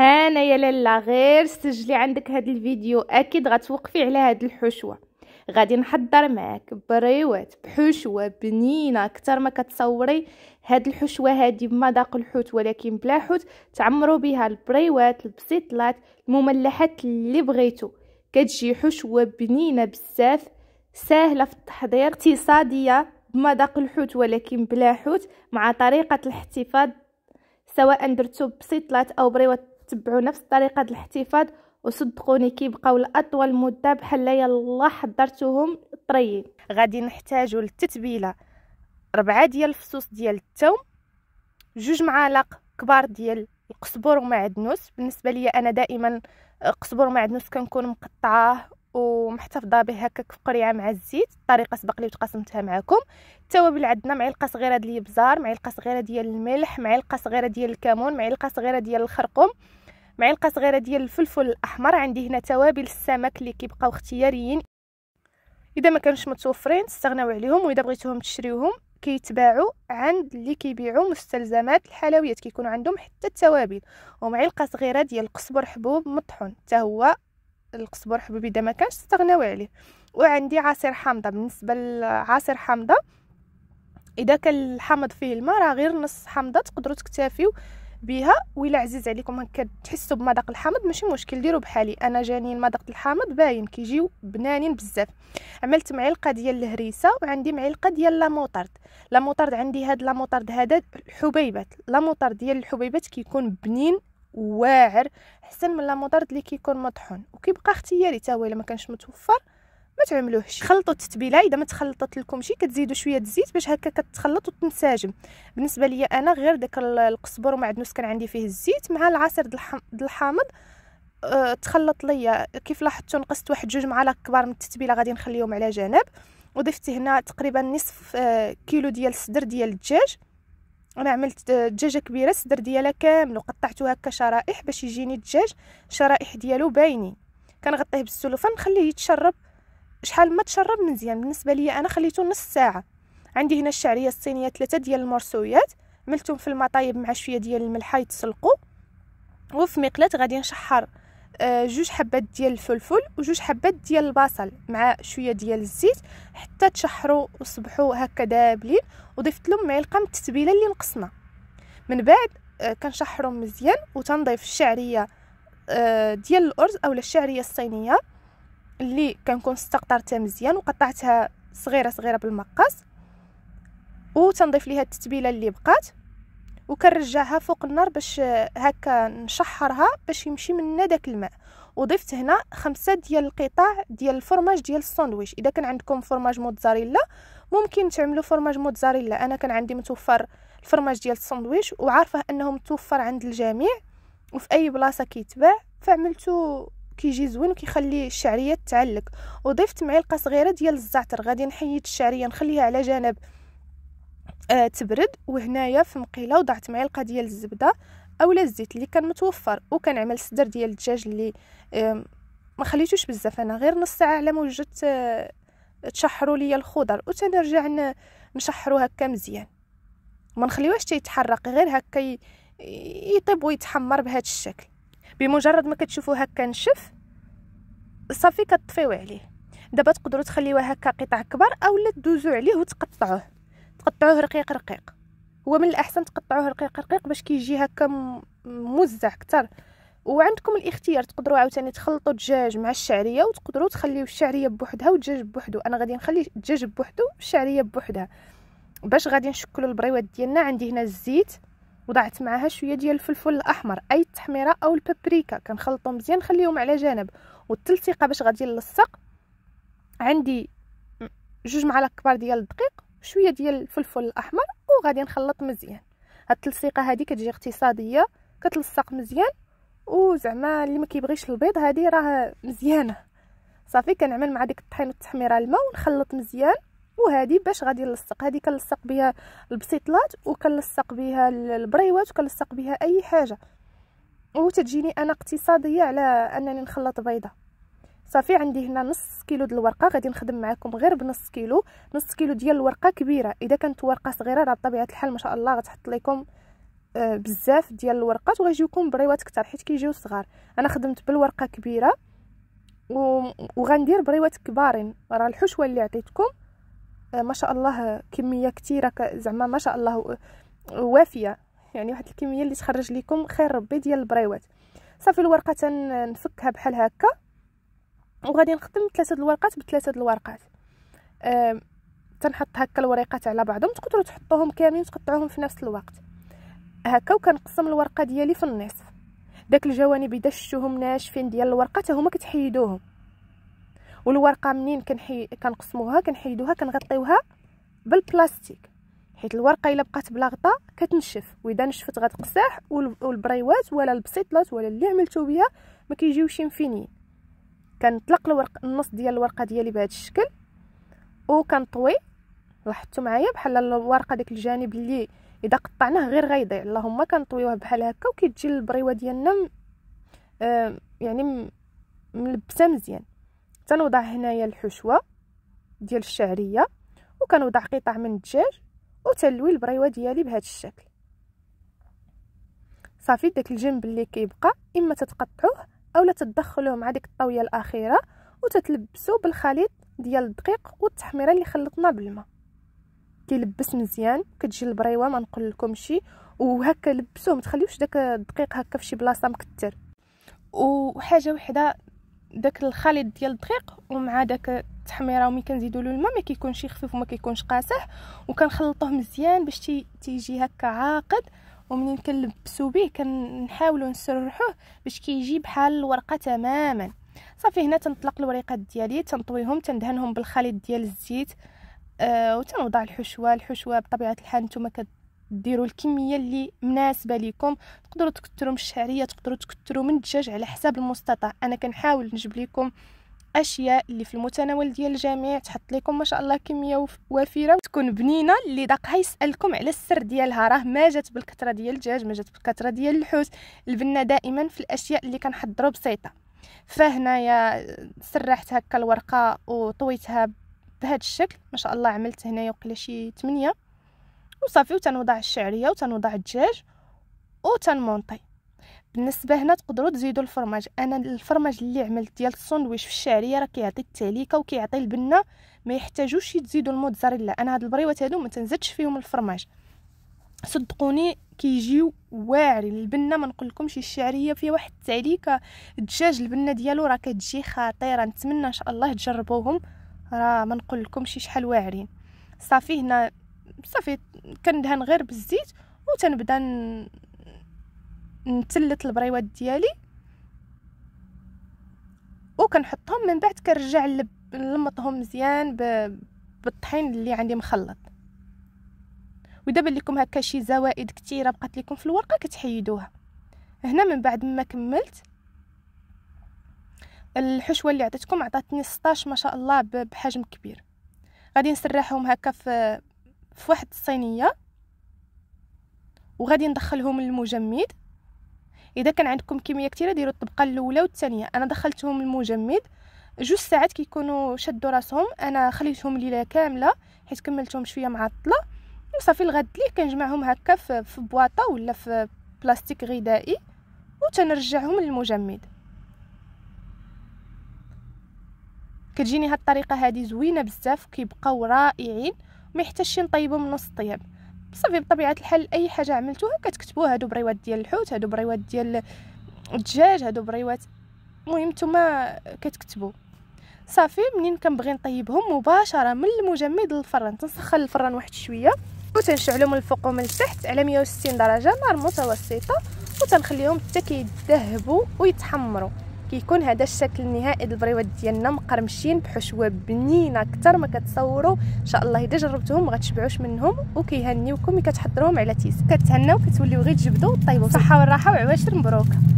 يا لالا غير سجلي عندك هاد الفيديو اكيد غتوقفي على هاد الحشوه غادي نحضر معاك بريوات بحشوه بنينه اكثر ما كتصوري هاد الحشوه هادي بمذاق الحوت ولكن بلا حوت تعمروا بها البريوات البسيطلات المملحات اللي بغيتو كتجي حشوه بنينه بزاف سهله في التحضير اقتصاديه بمذاق الحوت ولكن بلا حوت مع طريقه الاحتفاظ سواء درتو بسيطلات او بريوات تبعوا نفس طريقة الاحتفاظ وصدقوني كيبقاو لاطول مده بحال يلا حضرتهم طريين غادي نحتاجوا للتتبيله ربعة ديال الفصوص ديال الثوم جوج معالق كبار ديال القزبر ومعدنوس بالنسبه لي انا دائما آه، قزبر ومعدنوس كنكون مقطعاه ومحتفظه به هكاك في قريعه مع الزيت الطريقه سبق لي وتقاسمتها معكم التوابل عندنا معلقه صغيره ديال الابزار معلقه صغيره ديال الملح معلقه صغيره ديال الكمون معلقه صغيره ديال الخرقوم معلقه صغيره ديال الفلفل الاحمر عندي هنا توابل السمك اللي كيبقاو اختياريين اذا ما كانوش متوفرين استغناو عليهم واذا بغيتوهم تشريوهم كيتباعوا عند اللي كيبيعوا مستلزمات الحلويات كيكونوا عندهم حتى التوابل ومعلقه صغيره ديال القزبر حبوب مطحون حتى هو القزبر حبوب اذا ما كانش استغناو عليه وعندي عصير حامضه بالنسبه لعصير حامضه اذا كان الحامض فيه الماء راه غير نص حامضه تقدروا تكتافيو بها ولا عزيز عليكم هكا تحسوا بمذاق الحامض ماشي مشكل ديروا بحالي انا جاني المذاق الحامض باين كيجيو بنانين بزاف عملت معلقه ديال الهريسه وعندي معلقه ديال لاموطارد لاموطارد عندي هاد لاموطارد هذا الحبيبات لاموطارد ديال الحبيبات كيكون بنين واعر احسن من لاموطارد اللي كيكون مطحون وكيبقى اختياري تا هو الا ما كانش متوفر ما تعملوهش خلطوا التتبيله اذا ما تخلطت شي كتزيدوا شويه الزيت باش هكا كتخلط وتنسجم بالنسبه ليا انا غير داك القزبر ومعدنوس كان عندي فيه الزيت مع العصير الحامض أه تخلط ليا كيف لاحظتوا نقصت واحد جوج معالق كبار من التتبيله غادي نخليهم على جنب وضفت هنا تقريبا نصف أه، كيلو ديال الصدر ديال الدجاج انا عملت أه، دجاجه كبيره الصدر ديالها كامل وقطعته هكا شرائح باش يجيني الدجاج شرائح ديالو باينين كنغطيه بالسلوفان نخليه يتشرب شحال ما تشرب مزيان بالنسبه ليا انا خليته نص ساعه عندي هنا الشعريه الصينيه ثلاثه ديال المرسويات عملتهم في المطايب مع شويه ديال الملحه يتسلقوا وفي مقله غادي نشحر آه، جوج حبات ديال الفلفل وجوج حبات ديال البصل مع شويه ديال الزيت حتى تشحروا وصبحوا هكا دابلين وضفت لهم معلقه من التتبيله اللي نقصنا من بعد آه، كنشحرهم مزيان وتنضيف الشعريه آه، ديال الارز اولا الشعريه الصينيه اللي كنكون استقطرتها مزيان وقطعتها صغيره صغيره بالمقص وتنضيف ليها التتبيله اللي بقات وكنرجعها فوق النار باش هكا نشحرها باش يمشي منها داك الماء وضفت هنا خمسة ديال القطع ديال الفرماج ديال الساندويش اذا كان عندكم فرماج موتزاريلا ممكن تعملوا فرماج موتزاريلا انا كان عندي متوفر الفرماج ديال الساندويش وعارفه انه متوفر عند الجميع وفي اي بلاصه كيتباع فعملتو كيجي زوين وكيخلي الشعريه تعلق وضفت معلقه صغيره ديال الزعتر غادي نحيد الشعريه نخليها على جانب آه تبرد وهنايا في مقيله وضعت معلقه ديال الزبده اولا الزيت اللي كان متوفر وكنعمل صدر ديال الدجاج اللي آه ما خليتوش بزاف انا غير نص ساعه على موجه آه تشحروا لي الخضر وتنرجع نشحرو هكا مزيان ما نخليوهش تيتحرق غير هكا يطيب ويتحمر بهذا الشكل بمجرد ما كتشوفوا هكا نشف صافي كتطفيو عليه دابا تقدروا تخليوه هكا قطع كبار اولا تدوزوا عليه وتقطعوه تقطعوه رقيق رقيق هو من الاحسن تقطعوه رقيق رقيق باش كيجي هكا موزع كتر وعندكم الاختيار تقدروا عاوتاني تخلطوا الدجاج مع الشعريه وتقدروا تخليو الشعريه بوحدها والدجاج بوحدو انا غادي نخلي الدجاج بوحدو والشعريه بوحدها باش غادي نشكلوا البريوات ديالنا عندي هنا الزيت وضعت معها شويه ديال الفلفل الاحمر اي التحميره او البابريكا كنخلطهم مزيان نخليهم على جنب والتلصيقه باش غادي نلصق عندي جوج معالق كبار ديال الدقيق شويه ديال الفلفل الاحمر وغادي نخلط مزيان هاد التلصيقه هادي كتجي اقتصاديه كتلصق مزيان وزعما اللي ما كيبغيش البيض هادي راه مزيانه صافي كنعمل مع ديك الطحين والتحميره الماء ونخلط مزيان وهذه باش غادي نلصق هذه كنلصق بها البسيطلات وكنلصق بها البريوات وكنلصق بها اي حاجه وتجيني انا اقتصاديه على انني نخلط بيضه صافي عندي هنا نص كيلو د الورقه غادي نخدم معكم غير بنص كيلو نص كيلو ديال الورقه كبيره اذا كانت ورقه صغيره راه بطبيعه الحال ما شاء الله غتحط لكم آه، بزاف ديال الورقات وغيجيوكم بريوات كتر حيت كيجيو صغار انا خدمت بالورقه كبيره وغندير بريوات كبارين راه الحشوه اللي عطيتكم آه، ما شاء الله كميه كتيره زعما ما شاء الله آه، وافيه يعني واحد الكميه اللي تخرج لكم خير ربي ديال البريوات صافي الورقه تنفكها بحال هكا وغادي نخدم ثلاثه الورقات بثلاثه الورقات تنحط هكا الوريقات على بعضهم تقدروا تحطوهم كاملين وتقطعوهم في نفس الوقت هكا وكنقسم الورقه ديالي في النصف داك الجوانب اذا ناشفين ديال الورقه حتى هما كتحيدوهم والورقه منين كنحي كنقسموها كنحيدوها كنغطيوها بالبلاستيك حيت الورقه الا بقات بلا غطاء كتنشف واذا نشفت غتقساح والبريوات ولا البسيطلات ولا اللي عملتو بها ما كيجيوش مفينين كنطلق الورق النص ديال الورقه ديالي بهذا الشكل وكنطوي لاحظتوا معايا بحال الورقه داك الجانب اللي اذا قطعناه غير غيضيع يعني. اللهم كنطويوه بحال هكا وكتجي البريوه ديالنا آه، يعني ملبسه مزيان تنوضع هنايا الحشوه ديال الشعريه وكنوضع قطع من الدجاج وتلوي البريوه ديالي بهذا الشكل صافي داك الجنب اللي كيبقى اما تتقطعوه اولا تدخلوه مع ديك الطاويه الاخيره وتتلبسو بالخليط ديال الدقيق والتحميره اللي خلطنا بالماء كيلبس مزيان كتجي البريوه ما نقول شي وهكا لبسوه ما تخليوش داك الدقيق هكا في شي بلاصه مكتر وحاجه وحده داك الخليط ديال الدقيق ومع داك التحميره ومي كنزيدوا له الماء ما كيكونش خفيف وما كيكونش قاسح وكنخلطوه مزيان باش تيجي هكا عاقد ومنين كنلبسو به كنحاولوا نسرحوه باش كيجي بحال الورقه تماما صافي هنا تنطلق الوريقات ديالي تنطويهم تندهنهم بالخليط ديال الزيت آه وتنوضع الحشوه الحشوه بطبيعه الحال نتوما ديروا الكميه اللي مناسبه لكم تقدروا تكثروا من الشعريه تقدروا تكثروا من الدجاج على حساب المستطاع انا كنحاول نجيب لكم اشياء اللي في المتناول ديال الجميع تحط لكم ما شاء الله كميه وفيره وتكون بنينه اللي داقها يسالكم على السر ديالها راه ما جات بالكثره ديال الدجاج ما جات بالكثره ديال الحوت البنه دائما في الاشياء اللي كنحضروا بسيطه فهنايا سرحت هكا الورقه وطويتها بهذا الشكل ما شاء الله عملت هنايا وقلا شي 8 وصافي وتنوضع الشعريه وتنوضع الدجاج وتنمونطي بالنسبه هنا تقدروا تزيدوا الفرماج انا الفرماج اللي عملت ديال الساندويش في الشعريه راه كيعطي التاليكه وكيعطي البنه ما يحتاجوش تزيدوا الموتزاريلا انا هاد البريوات هادو ما تنزدش فيهم الفرماج صدقوني كيجيو واعرين البنه ما نقولكمش الشعريه فيها واحد التعليكه الدجاج البنه ديالو راه كتجي خطيره نتمنى ان شاء الله تجربوهم راه ما نقولكمش شحال واعرين صافي هنا صافي كندهن غير بالزيت وتنبدا نتلت البريوات ديالي وكنحطهم من بعد كنرجع نلمطهم مزيان بالطحين اللي عندي مخلط ودابا لكم هكا شي زوائد كثيره بقات لكم في الورقه كتحيدوها هنا من بعد ما كملت الحشوه اللي عطيتكم عطاتني 16 ما شاء الله بحجم كبير غادي نسرحهم هكا في في واحد الصينيه وغادي ندخلهم للمجمد اذا كان عندكم كميه كثيره ديروا الطبقه الاولى والثانيه انا دخلتهم المجمد جوج ساعات كيكونوا شدوا راسهم انا خليتهم ليله كامله حيت كملتهم شويه معطله وصافي الغد ليه كنجمعهم هكا في بواطه ولا في بلاستيك غذائي وتنرجعهم للمجمد كتجيني هاد الطريقه هادي زوينه بزاف كيبقاو رائعين ما يحتاجش نطيبو من نص الطياب صافي بطبيعه الحال اي حاجه عملتوها كتكتبوها هادو بريوات ديال الحوت هادو بريوات ديال الدجاج هادو بريوات المهم نتوما كتكتبوا صافي منين كنبغي نطيبهم مباشره من المجمد للفران تنسخن الفران واحد شويه وتنشعلو من الفوق ومن التحت على 160 درجه نار متوسطه وتنخليهم حتى كيذهبوا ويتحمروا كيكون هذا الشكل النهائي البريوات ديالنا مقرمشين بحشوه بنينه اكثر ما كتصوروا ان شاء الله اذا جربتهم ما غتشبعوش منهم وكيهنيوكم ملي كتحضروهم على تيس كتهناو كتوليو غير تجبدوا طيبوا بصحه والراحه وعواشر مبروكه